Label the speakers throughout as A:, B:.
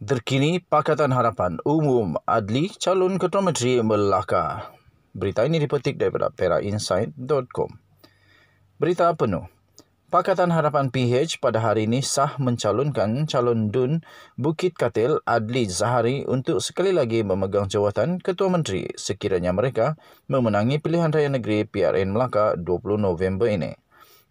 A: Terkini Pakatan Harapan Umum Adli Calon Ketua Menteri Melaka. Berita ini dipetik daripada perainsight.com. Berita penuh. Pakatan Harapan PH pada hari ini sah mencalonkan calon DUN Bukit Katil Adli Zahari untuk sekali lagi memegang jawatan Ketua Menteri sekiranya mereka memenangi pilihan raya negeri PRN Melaka 20 November ini.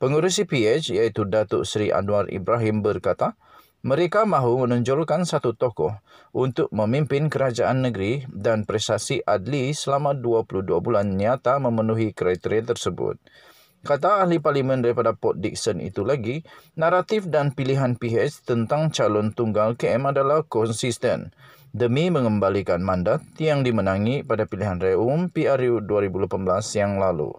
A: Pengurusi PH iaitu Datuk Seri Anwar Ibrahim berkata, mereka mahu menonjolkan satu tokoh untuk memimpin kerajaan negeri dan prestasi adli selama 22 bulan nyata memenuhi kriteria tersebut. Kata ahli parlimen daripada Port Dixon itu lagi, naratif dan pilihan PH tentang calon tunggal KM adalah konsisten demi mengembalikan mandat yang dimenangi pada pilihan raya umum PRU 2018 yang lalu.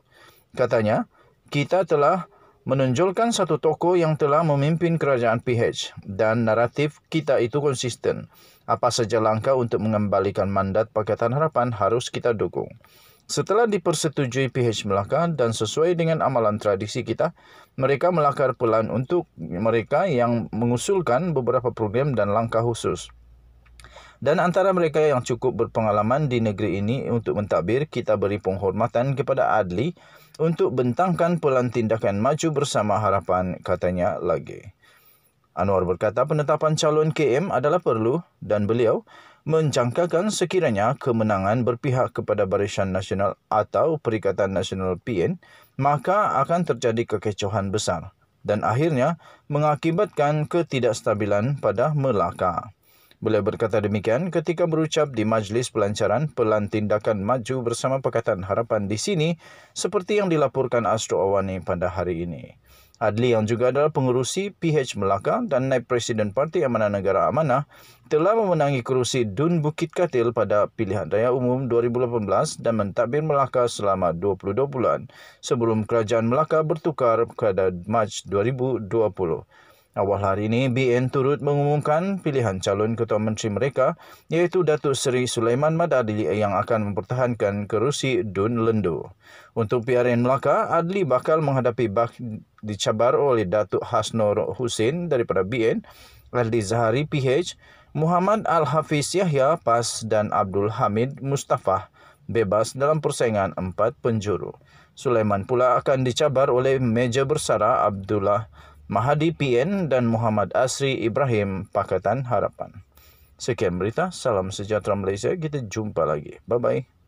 A: Katanya, kita telah menonjolkan satu tokoh yang telah memimpin kerajaan PH dan naratif kita itu konsisten. Apa saja langkah untuk mengembalikan mandat Pakatan Harapan harus kita dukung. Setelah dipersetujui PH Melaka dan sesuai dengan amalan tradisi kita, mereka melakar pelan untuk mereka yang mengusulkan beberapa program dan langkah khusus. Dan antara mereka yang cukup berpengalaman di negeri ini untuk mentadbir, kita beri penghormatan kepada Adli untuk bentangkan pelan tindakan maju bersama harapan, katanya lagi. Anwar berkata penetapan calon KM adalah perlu dan beliau menjangkakan sekiranya kemenangan berpihak kepada Barisan Nasional atau Perikatan Nasional PN, maka akan terjadi kekecohan besar dan akhirnya mengakibatkan ketidakstabilan pada Melaka. Beliau berkata demikian ketika berucap di majlis pelancaran pelan tindakan maju bersama Pakatan Harapan di sini seperti yang dilaporkan Astro Awani pada hari ini. Adli yang juga adalah pengurusi PH Melaka dan Naib Presiden Parti Amanah Negara Amanah telah memenangi kerusi Dun Bukit Katil pada pilihan raya umum 2018 dan mentadbir Melaka selama 22 bulan sebelum Kerajaan Melaka bertukar pada Mac 2020. Awal hari ini, BN turut mengumumkan pilihan calon Ketua Menteri mereka iaitu Datuk Seri Sulaiman Madadi, yang akan mempertahankan kerusi Dun Lendu. Untuk PRN Melaka, Adli bakal menghadapi bak dicabar oleh Datuk Hasnor Hussein daripada BN, Adli Zahari PH, Muhammad Al-Hafiz Yahya PAS dan Abdul Hamid Mustafa bebas dalam persaingan empat penjuru. Sulaiman pula akan dicabar oleh Meja Bersara Abdullah Mahadi PN dan Muhammad Asri Ibrahim Pakatan Harapan. Sekian berita, salam sejahtera Malaysia. Kita jumpa lagi. Bye-bye.